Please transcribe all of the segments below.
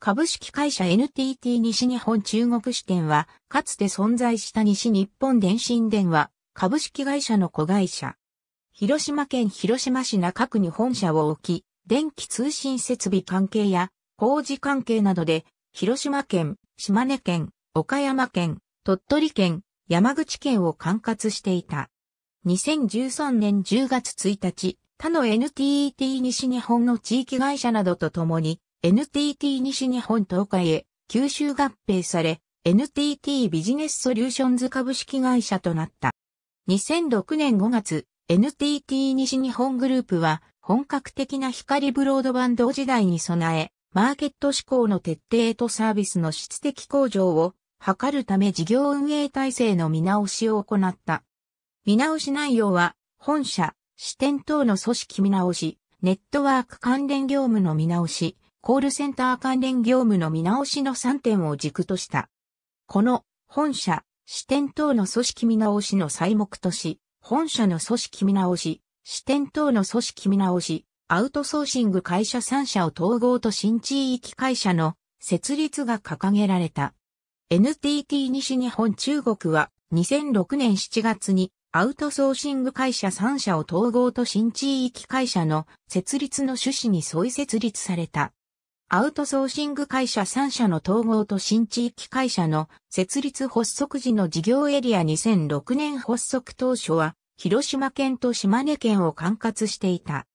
株式会社 NTT 西日本中国支店は、かつて存在した西日本電信電話、株式会社の子会社。広島県広島市中区に本社を置き、電気通信設備関係や工事関係などで、広島県、島根県、岡山県、鳥取県、山口県を管轄していた。2013年10月1日、他の NTT 西日本の地域会社などと共に、NTT 西日本東海へ吸収合併され、NTT ビジネスソリューションズ株式会社となった。2006年5月、NTT 西日本グループは本格的な光ブロードバンド時代に備え、マーケット志向の徹底とサービスの質的向上を図るため事業運営体制の見直しを行った。見直し内容は、本社、支店等の組織見直し、ネットワーク関連業務の見直し、コールセンター関連業務の見直しの3点を軸とした。この本社、支店等の組織見直しの細目とし、本社の組織見直し、支店等の組織見直し、アウトソーシング会社3社を統合と新地域会社の設立が掲げられた。NTT 西日本中国は2006年7月にアウトソーシング会社3社を統合と新地域会社の設立の趣旨に沿い設立された。アウトソーシング会社3社の統合と新地域会社の設立発足時の事業エリア2006年発足当初は、広島県と島根県を管轄していた。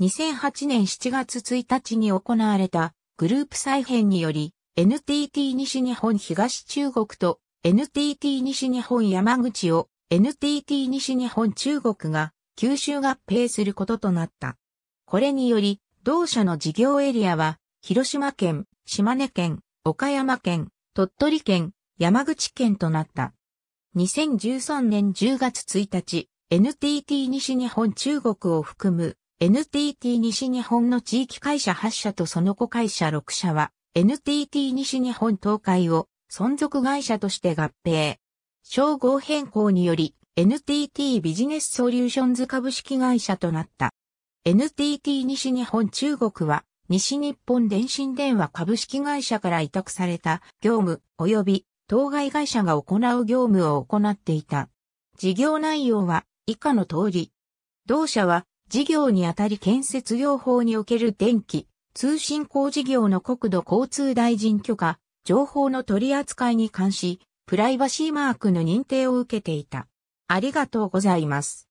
2008年7月1日に行われたグループ再編により、NTT 西日本東中国と NTT 西日本山口を NTT 西日本中国が九州合併することとなった。これにより、同社の事業エリアは広島県、島根県、岡山県、鳥取県、山口県となった。2013年10月1日、NTT 西日本中国を含む NTT 西日本の地域会社8社とその子会社6社は NTT 西日本東海を存続会社として合併。称号変更により NTT ビジネスソリューションズ株式会社となった。NTT 西日本中国は西日本電信電話株式会社から委託された業務及び当該会社が行う業務を行っていた。事業内容は以下の通り。同社は事業にあたり建設業法における電気、通信工事業の国土交通大臣許可、情報の取り扱いに関し、プライバシーマークの認定を受けていた。ありがとうございます。